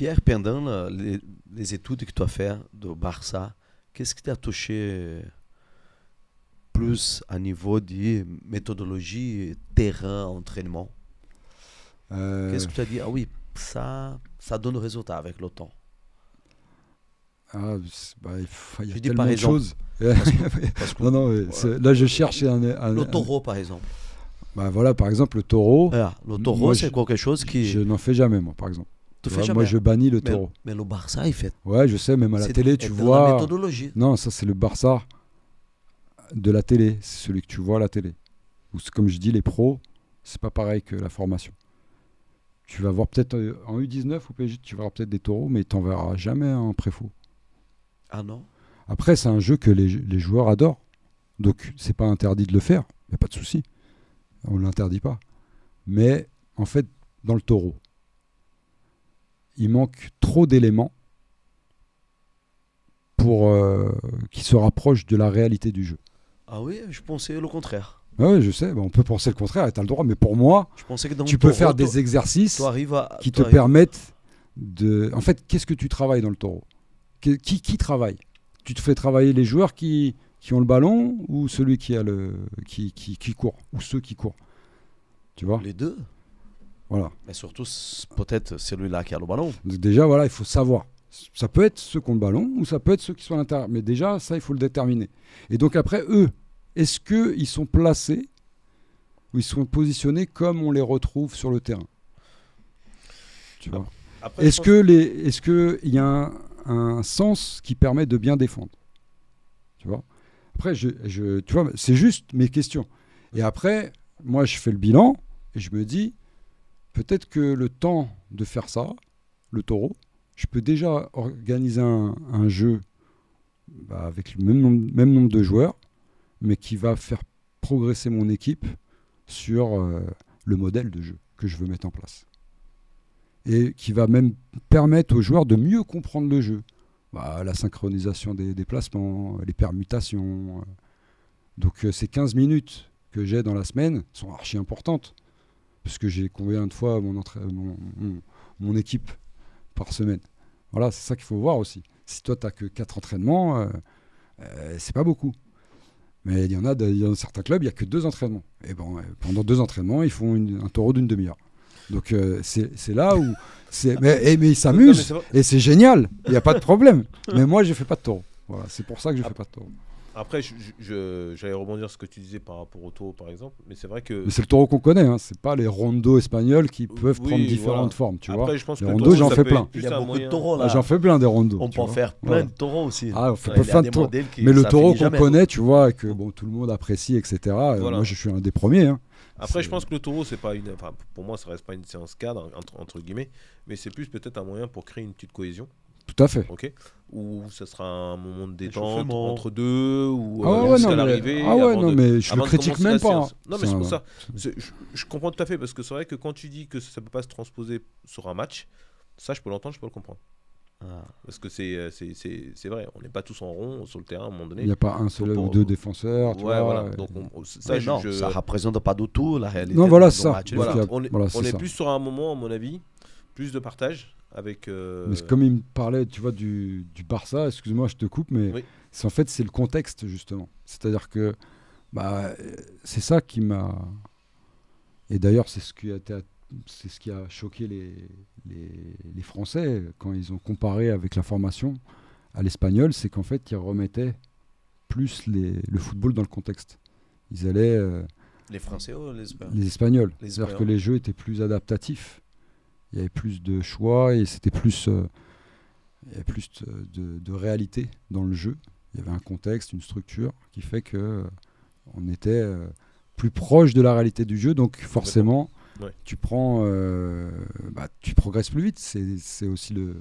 Pierre, pendant les, études que tu as fait de Barça, qu'est-ce qui t'a touché euh, plus à niveau de méthodologie, terrain, entraînement euh, Qu'est-ce que tu as dit Ah oui, ça, ça donne résultat avec le temps. Ah, bah, il y a tellement de choses. non, non, là, je cherche un, Le taureau, par exemple. Bah, voilà, par exemple, le taureau. le taureau, c'est quelque chose qui. Je n'en fais jamais, moi, par exemple moi, je bannis le taureau. Mais, le Barça, il fait. Ouais, je sais, même à la télé, tu vois. Non, ça, c'est le Barça de la télé. C'est celui que tu vois à la télé. comme je dis, les pros, c'est pas pareil que la formation. Tu vas voir peut-être euh, en U19 ou PSG, tu verras peut-être des taureaux, mais tu n'en verras jamais un préfaux. Ah non Après, c'est un jeu que les, les joueurs adorent. Donc, c'est pas interdit de le faire. Il n'y a pas de souci. On ne l'interdit pas. Mais en fait, dans le taureau, il manque trop d'éléments pour euh, qui se rapprochent de la réalité du jeu. Ah oui, je pensais le contraire. Ah oui, je sais, on peut penser le contraire tu as le droit, mais pour moi, tu peux faire des exercices qui te permettent de... En fait, qu'est-ce que tu travailles dans le taureau qui, qui, travaille Tu te fais travailler les joueurs qui, ont le ballon ou celui qui, a le, qui court, ou ceux qui courent Tu vois Les deux mais surtout, peut-être celui-là qui a le ballon. déjà, voilà, il faut savoir. Ça peut être ceux qui ont le ballon ou ça peut être ceux qui sont à l'intérieur. Mais déjà, ça, il faut le déterminer. Et donc après, eux, est-ce qu'ils sont placés ou ils sont positionnés comme on les retrouve sur le terrain Tu vois Est-ce que les, est-ce que il y a un, un, sens qui permet de bien défendre Tu vois Après, je, je, tu vois, c'est juste mes questions. Et après, moi, je fais le bilan et je me dis, peut-être que le temps de faire ça, le taureau, je peux déjà organiser un, jeu bah, avec le même nombre, de joueurs, mais qui va faire progresser mon équipe sur euh, le modèle de jeu que je veux mettre en place. Et qui va même permettre aux joueurs de mieux comprendre le jeu. Bah, la synchronisation des déplacements, les permutations. Euh. Donc euh, ces 15 minutes que j'ai dans la semaine sont archi importantes que j'ai combien de fois mon, mon, équipe par semaine. Voilà, c'est ça qu'il faut voir aussi. Si toi, tu n'as que 4 entraînements, ce euh, n'est euh, c'est pas beaucoup. Mais il y en a dans certains clubs, il n'y a que deux entraînements. Et bon, euh, pendant deux entraînements, ils font un taureau d'une demi-heure. Donc c'est là où. Mais, mais ils s'amusent. Et c'est génial. Il n'y a pas de problème. mais moi, je ne fais pas de taureau. c'est pour ça que je ne fais pas de taureau. Après, j'allais rebondir sur ce que tu disais par rapport au taureau, par exemple. Mais c'est vrai que. c'est le taureau qu'on connaît, hein. c'est pas les rondos espagnols qui euh, peuvent prendre différentes formes, tu vois. les rondos, j'en fais plein. Il y a beaucoup de taureaux là. Ah, j'en fais plein des rondos. On peut en faire plein de taureaux aussi. Ah, on Mais le taureau qu'on connaît, hein. tu vois, que bon, tout le monde apprécie, etc. Euh, moi, je suis un des premiers. Hein. Après, je pense que le taureau, c'est pas une. pour moi, ça reste pas une séance cadre, entre guillemets. Mais c'est plus peut-être un moyen pour créer une petite cohésion. Tout à fait. Ok. Ou ça sera un moment de détente entre deux ou euh, ah l'arrivée. Ah ouais, non, mais je ne critique même pas. Non, mais c'est pour ça. Je, comprends tout à fait parce que c'est vrai que quand tu dis que ça ne peut pas se transposer sur un match, ça, je peux l'entendre, je peux le comprendre. Ah. Parce que euh, c'est vrai, on n'est pas tous en rond sur le terrain à un moment donné. Il n'y a pas un seul ou deux défenseurs. ouais, voilà. Donc ça, ne représente pas d'auto la réalité. Non, voilà ça. On est, on est plus sur un moment, à mon avis, plus de partage avec, euh, Mais comme il me parlait, tu vois, du, du Barça, excuse-moi, je te coupe, mais c'est en fait c'est le contexte justement. C'est-à-dire que bah, c'est ça qui m'a et d'ailleurs c'est ce qui a c'est ce qui a choqué les, les, Français quand ils ont comparé avec la formation à l'espagnol, c'est qu'en fait ils remettaient plus le football dans le contexte. Ils allaient euh, les Français ou les Espagnols Les Espagnols. C'est-à-dire que les jeux étaient plus adaptatifs il y avait plus de choix et c'était plus, euh, plus de, réalité dans le jeu. Il y avait un contexte, une structure qui fait que euh, on était euh, plus proche de la réalité du jeu. Donc forcément, tu prends, bah, tu progresses plus vite. C'est aussi le,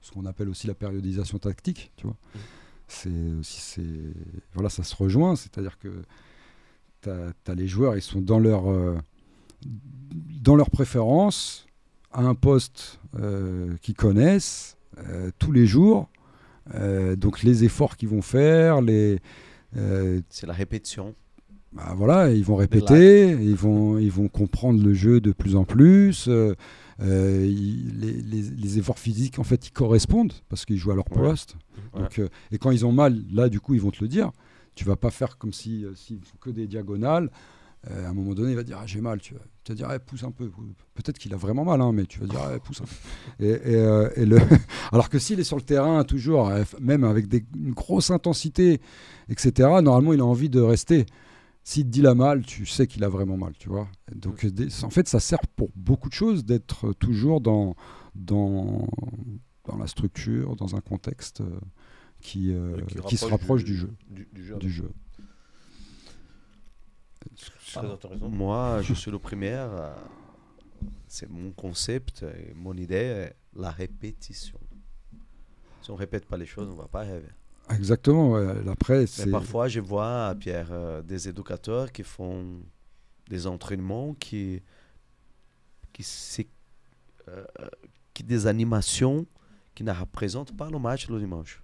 ce qu'on appelle aussi la périodisation tactique. Tu vois, mm. c'est aussi c'est, voilà, ça se rejoint. C'est-à-dire que tu as, les joueurs, ils sont dans leur dans leurs préférences, un poste euh, qu'ils connaissent euh, tous les jours. Euh, donc les efforts qu'ils vont faire, les... C'est la répétition. Bah, voilà, ils vont répéter, ils vont, ils vont comprendre le jeu de plus en plus. les, efforts physiques, en fait, ils correspondent parce qu'ils jouent à leur poste. et quand ils ont mal, là, du coup, ils vont te le dire. Tu vas pas faire comme si, si que des diagonales. Euh, à un moment donné, il va dire ah, j'ai mal, tu vas, te dire pousse un peu. Peut-être qu'il a vraiment mal, hein, mais tu vas dire eh, pousse un peu. Et, euh, le Alors que s'il est sur le terrain toujours, eh, même avec des, une grosse intensité, etc., normalement il a envie de rester. S'il te dit la mal, tu sais qu'il a vraiment mal, tu vois. Donc mm. en fait, ça sert pour beaucoup de choses d'être euh, toujours dans, dans, dans la structure, dans un contexte qui, qui, se rapproche du jeu. Du jeu. Moi, je suis le premier. Euh, c'est mon concept, et mon idée, la répétition. Si on répète pas les choses, on va pas rêver. Exactement, la presse. parfois, je vois, euh, Pierre, euh, des éducateurs qui font des entraînements, qui, qui, qui des animations qui ne représentent pas le match le dimanche.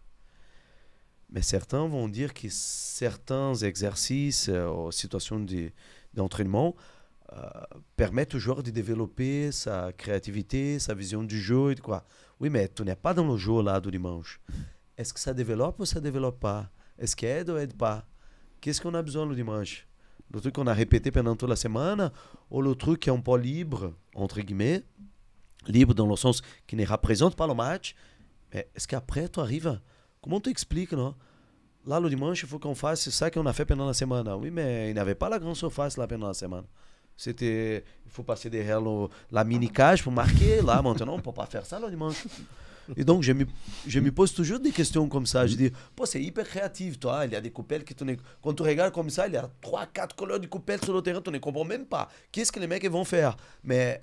Mais certains vont dire que certains exercices ou euh, situations d'entraînement euh, permettent au joueur de développer sa créativité, sa vision du jeu et quoi. Oui, mais tu n'es pas dans le jeu là du dimanche. Est-ce que ça développe ou ça développe pas Est-ce qu'elle aide ou aide pas Qu'est-ce qu'on a besoin le dimanche Le truc qu'on a répété pendant toute la semaine ou le truc qui est un peu libre, entre guillemets, libre dans le sens qui ne représente pas le match Mais est-ce qu'après, tu arrives Comment tu expliques, non Là, le dimanche, il faut qu'on fasse ça qu'on a fait pendant la semaine. Oui, mais il e avait pas la grande surface là pendant la semaine. C'était, il faut passer derrière la mini-cage pour marquer. Là, maintenant, on peut pas faire ça le dimanche. Et donc, je me, pose toujours des questions comme ça. Je dis, c'est hyper créatif, toi. Il y a des coupelles qui Quand tu regardes comme ça, il y a 3-4 couleurs de coupelles sur le terrain. Tu ne comprends même pas. Qu'est-ce que les mecs vont faire Mais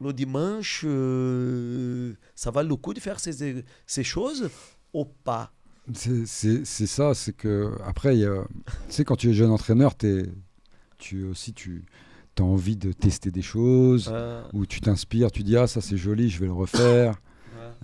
le dimanche, euh, ça va le coup de faire ces, ces choses pas. C'est ça, c'est que après, tu sais, quand tu es jeune entraîneur, es, tu aussi tu as envie de tester des choses, euh. ou tu t'inspires, tu dis ah ça c'est joli, je vais le refaire.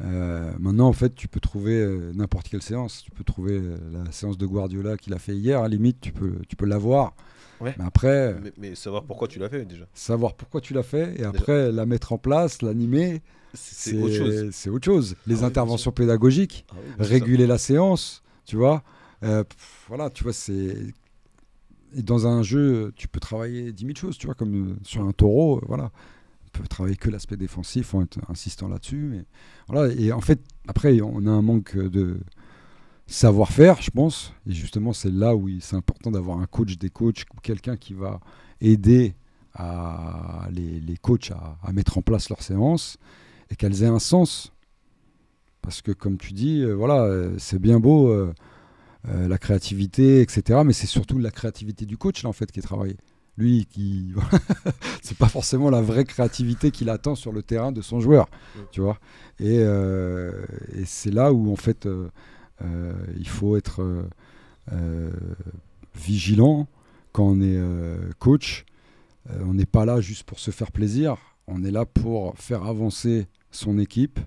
Euh, maintenant, en fait, tu peux trouver euh, n'importe quelle séance. Tu peux trouver euh, la séance de Guardiola qu'il a fait hier, à limite, tu peux, tu peux l'avoir. Mais après. Mais, savoir pourquoi tu l'as fait déjà. Savoir pourquoi tu l'as fait et après la mettre en place, l'animer. C'est autre chose. C'est autre chose. Ah Les interventions pédagogiques, ah réguler la séance, tu vois. voilà, tu vois, c'est. Dans un jeu, tu peux travailler 10 000 choses, tu vois, comme sur un taureau, voilà travailler que l'aspect défensif en insistant là-dessus. et en fait, après, on a un manque de savoir-faire, je pense. Et justement, c'est là où c'est important d'avoir un coach des coachs, quelqu'un qui va aider à les, coachs à, mettre en place leurs séances et qu'elles aient un sens. Parce que comme tu dis, euh, voilà, euh, c'est bien beau euh, la créativité, etc. Mais c'est surtout la créativité du coach là en fait qui est travaillée lui, qui c'est pas forcément la vraie créativité qu'il attend sur le terrain de son joueur, tu vois. Euh, et, c'est là où en fait euh, euh, il faut être vigilant quand on est coach. on n'est pas là juste pour se faire plaisir. On est là pour faire avancer son équipe.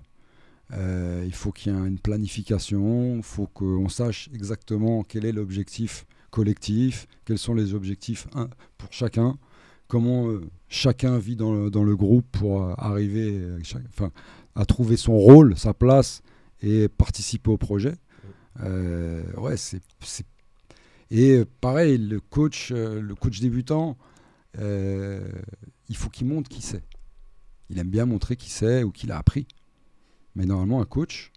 il faut qu'il y ait une planification. Il faut qu'on sache exactement quel est l'objectif collectif, quels sont les objectifs pour chacun, comment euh, chacun vit dans le, groupe pour euh, arriver euh, enfin, à trouver son rôle, sa place et participer au projet. ouais, c'est, Et pareil, le coach, le coach débutant, il faut qu'il montre qui sait. Il aime bien montrer qui sait ou qu'il a appris. Mais normalement, un coach,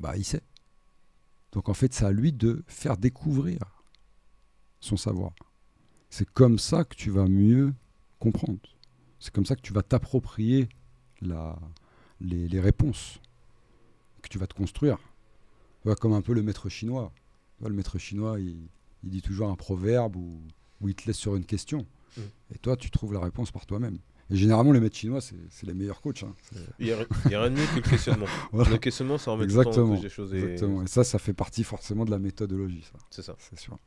bah, il sait. Donc en fait, c'est à lui de faire découvrir son savoir. C'est comme ça que tu vas mieux comprendre. C'est comme ça que tu vas t'approprier les, les, réponses, que tu vas te construire. Comme un peu le maître chinois. Le maître chinois, il, dit toujours un proverbe ou, il te laisse sur une question. Mm. Et toi, tu trouves la réponse par toi-même. Et généralement, les maîtres chinois, c'est les meilleurs coachs. Hein. Il n'y a, rien de mieux que le questionnement. Le questionnement, ça remet tout en cause des choses. Et... Exactement. Et ça, ça fait partie forcément de la méthodologie. C'est ça. C'est sûr.